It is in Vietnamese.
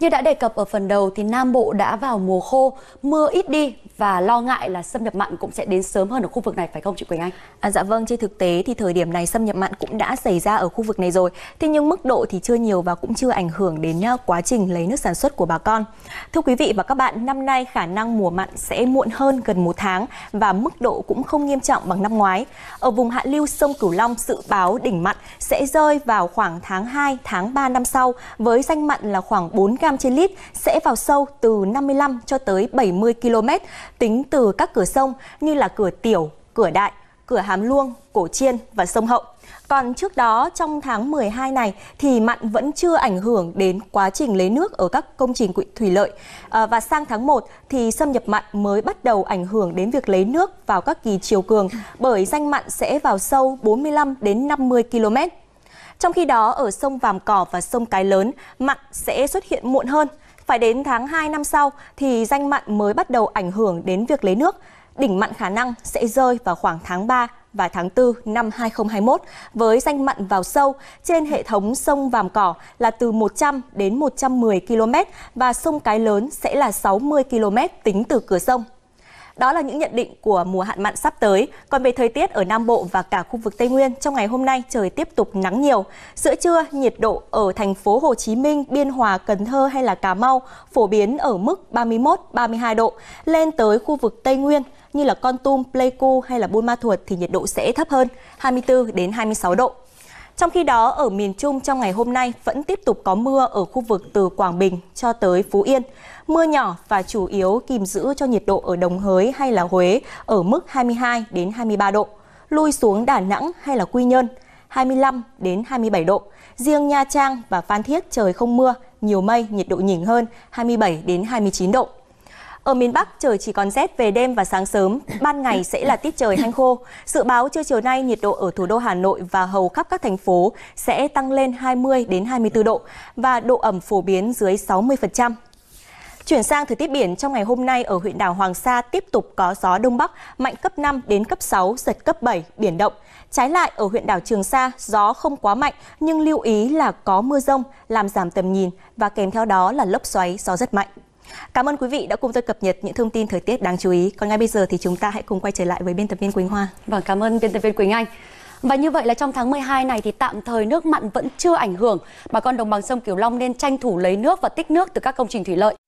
Như đã đề cập ở phần đầu thì Nam Bộ đã vào mùa khô, mưa ít đi và lo ngại là xâm nhập mặn cũng sẽ đến sớm hơn ở khu vực này phải không chị Quỳnh Anh? À, dạ vâng, trên thực tế thì thời điểm này xâm nhập mặn cũng đã xảy ra ở khu vực này rồi. Thế nhưng mức độ thì chưa nhiều và cũng chưa ảnh hưởng đến à, quá trình lấy nước sản xuất của bà con. Thưa quý vị và các bạn, năm nay khả năng mùa mặn sẽ muộn hơn gần một tháng và mức độ cũng không nghiêm trọng bằng năm ngoái. Ở vùng hạ lưu sông Cửu Long dự báo đỉnh mặn sẽ rơi vào khoảng tháng 2, tháng 3 năm sau với danh mặn là khoảng 4 gạo km trên lít sẽ vào sâu từ 55 cho tới 70 km tính từ các cửa sông như là cửa Tiểu, cửa Đại, cửa Hàm Luông, Cổ Chiên và sông Hậu. Còn trước đó trong tháng 12 này thì mặn vẫn chưa ảnh hưởng đến quá trình lấy nước ở các công trình thủy lợi à, và sang tháng 1 thì xâm nhập mặn mới bắt đầu ảnh hưởng đến việc lấy nước vào các kỳ chiều cường bởi danh mặn sẽ vào sâu 45 đến 50 km. Trong khi đó, ở sông Vàm Cỏ và sông Cái Lớn, mặn sẽ xuất hiện muộn hơn. Phải đến tháng 2 năm sau thì danh mặn mới bắt đầu ảnh hưởng đến việc lấy nước. Đỉnh mặn khả năng sẽ rơi vào khoảng tháng 3 và tháng 4 năm 2021 với danh mặn vào sâu trên hệ thống sông Vàm Cỏ là từ 100 đến 110 km và sông Cái Lớn sẽ là 60 km tính từ cửa sông. Đó là những nhận định của mùa hạn mặn sắp tới. Còn về thời tiết ở Nam Bộ và cả khu vực Tây Nguyên, trong ngày hôm nay trời tiếp tục nắng nhiều. Giữa trưa, nhiệt độ ở thành phố Hồ Chí Minh, Biên Hòa, Cần Thơ hay là Cà Mau phổ biến ở mức 31-32 độ. Lên tới khu vực Tây Nguyên như là Con Tum, Pleiku hay là Buôn Ma Thuột thì nhiệt độ sẽ thấp hơn, 24 đến 26 độ. Trong khi đó, ở miền Trung trong ngày hôm nay vẫn tiếp tục có mưa ở khu vực từ Quảng Bình cho tới Phú Yên. Mưa nhỏ và chủ yếu kìm giữ cho nhiệt độ ở Đồng Hới hay là Huế ở mức 22 đến 23 độ, lui xuống Đà Nẵng hay là Quy Nhơn 25 đến 27 độ. Riêng Nha Trang và Phan Thiết trời không mưa, nhiều mây, nhiệt độ nhỉnh hơn 27 đến 29 độ. Ở miền Bắc, trời chỉ còn rét về đêm và sáng sớm, ban ngày sẽ là tiết trời hanh khô. Dự báo trưa chiều nay, nhiệt độ ở thủ đô Hà Nội và hầu khắp các thành phố sẽ tăng lên 20 đến 24 độ và độ ẩm phổ biến dưới 60%. Chuyển sang thời tiết biển trong ngày hôm nay ở huyện đảo Hoàng Sa tiếp tục có gió đông bắc mạnh cấp 5 đến cấp 6 giật cấp 7 biển động. Trái lại ở huyện đảo Trường Sa gió không quá mạnh nhưng lưu ý là có mưa rông làm giảm tầm nhìn và kèm theo đó là lốc xoáy gió rất mạnh. Cảm ơn quý vị đã cùng tôi cập nhật những thông tin thời tiết đáng chú ý. Còn ngay bây giờ thì chúng ta hãy cùng quay trở lại với biên tập viên Quỳnh Hoa. Vâng, cảm ơn biên tập viên Quỳnh Anh. Và như vậy là trong tháng 12 này thì tạm thời nước mặn vẫn chưa ảnh hưởng. Bà con đồng bằng sông Cửu Long nên tranh thủ lấy nước và tích nước từ các công trình thủy lợi.